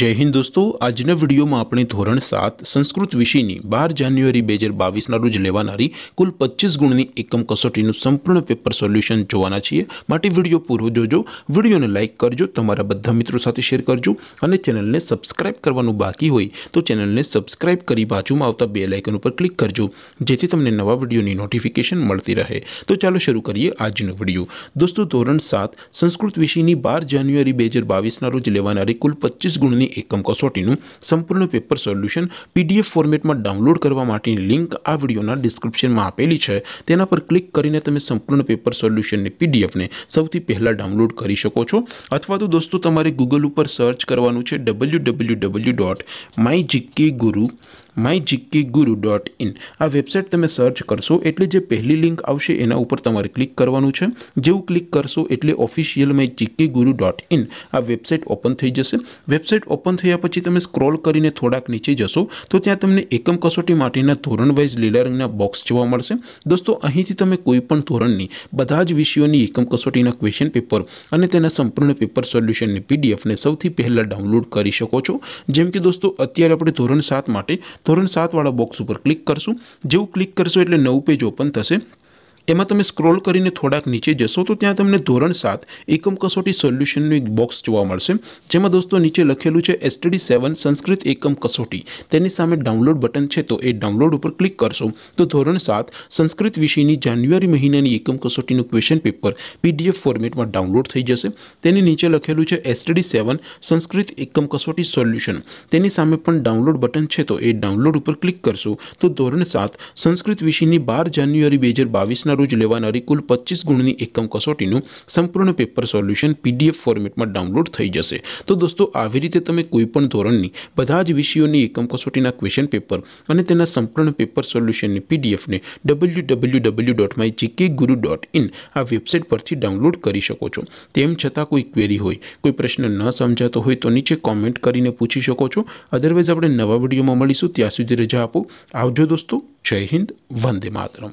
जय हिंद दोस्तों आज ने वीडियो म अपने ધોરણ 7 संस्कृत विषयनी 12 जनवरी 2022 ના રોજ લેવાનારી કુલ 25 ગુણની એકમ કસોટીનું સંપૂર્ણ પેપર સોલ્યુશન જોવાના છે માટે વિડિયો પૂર્વ જોજો વિડિયોને લાઈક કરજો તમારા બધા મિત્રો સાથે શેર કરજો અને ચેનલને સબ્સ્ક્રાઇબ કરવાનું બાકી હોય તો ચેનલને સબ્સ્ક્રાઇબ કરી પાછું આવતા બેલ આઇકન ઉપર ક્લિક કરજો જેથી તમને નવા વિડિયોની નોટિફિકેશન મળતી રહે તો ચાલો શરૂ કરીએ આજનો વિડિયો दोस्तों ધોરણ 7 संस्कृत विषयनी 12 જાન્યુઆરી 2022 ના રોજ લેવાનારી કુલ 25 ની એકમક સોર્ટિનુ સંપૂર્ણ પેપર સોલ્યુશન પીડીએફ ફોર્મેટમાં ડાઉનલોડ કરવા માટે લિંક આ વિડિયોના ડિસ્ક્રિપ્શનમાં આપેલી છે તેના પર ક્લિક કરીને તમે સંપૂર્ણ પેપર સોલ્યુશન ને પીડીએફ ને સૌથી પહેલા ડાઉનલોડ કરી શકો છો અથવા તો દોસ્તો તમારે Google ઉપર સર્ચ કરવાનું છે www.mygkguru mygkguru.in આ વેબસાઈટ તમે સર્ચ કરશો એટલે જે પહેલી લિંક આવશે એના ઉપર તમારે ક્લિક કરવાનું છે જે હું ક્લિક કરશું એટલે ઓફિશિયલ mygkguru.in આ વેબસાઈટ ઓપન થઈ જશે વેબસાઈટ વેબસાઇટ ઓપન થયા પછી તમે સ્ક્રોલ કરીને થોડાક નીચે જશો તો ત્યાં તમને એકમ કસોટી માટેના ધોરણ વાઇઝ લીલા રંગના બોક્સ જોવા મળશે દોસ્તો અહીંથી તમે કોઈપણ ધોરણની બધા જ વિષયોની એકમ કસોટીના ક્વેશ્ચન પેપર અને તેના સંપૂર્ણ પેપર સોલ્યુશનની પીડીએફને સૌથી પહેલાં ડાઉનલોડ કરી શકો છો જેમ કે દોસ્તો અત્યારે આપણે ધોરણ સાત માટે ધોરણ સાતવાળા બોક્સ ઉપર ક્લિક કરશું જેવું ક્લિક કરશો એટલે નવું પેજ ઓપન થશે એમાં તમે સ્ક્રોલ કરીને થોડાક નીચે જશો તો ત્યાં તમને ધોરણ 7 એકમ કસોટી સોલ્યુશનનો એક બોક્સ જોવા મળશે જેમાં દોસ્તો નીચે લખેલું છે STD 7 સંસ્કૃત એકમ કસોટી તેની સામે ડાઉનલોડ બટન છે તો એ ડાઉનલોડ ઉપર ક્લિક કરશો તો ધોરણ 7 સંસ્કૃત વિષયની જાન્યુઆરી મહિનાની એકમ કસોટીનું ક્વેશ્ચન પેપર PDF ફોર્મેટમાં ડાઉનલોડ થઈ જશે તેની નીચે લખેલું છે STD 7 સંસ્કૃત એકમ કસોટી સોલ્યુશન તેની સામે પણ ડાઉનલોડ બટન છે તો એ ડાઉનલોડ ઉપર ક્લિક કરશો તો ધોરણ 7 સંસ્કૃત વિષયની 12 જાન્યુઆરી 2022 તારીખના રોજ લેવાનારી કુલ પચીસ ગુણની એકમ કસોટીનું સંપૂર્ણ પેપર સોલ્યુશન પીડીએફ ફોર્મેટમાં ડાઉનલોડ થઈ જશે તો દોસ્તો આવી રીતે તમે કોઈપણ ધોરણની બધા જ વિષયોની એકમ કસોટીના ક્વેશ્ચન પેપર અને તેના સંપૂર્ણ પેપર સોલ્યુશનની પીડીએફને W W W dot my GK guru dot in આ વેબસાઇટ પરથી ડાઉનલોડ કરી શકો છો તેમ છતાં કોઈ ક્વેરી હોય કોઈ પ્રશ્ન ન સમજાતો હોય તો નીચે કોમેન્ટ કરીને પૂછી શકો છો અધરવાઇઝ આપણે નવા વિડીયોમાં મળીશું ત્યાં સુધી રજા આપો આવજો દોસ્તો જય હિન્દ વંદે માતરમ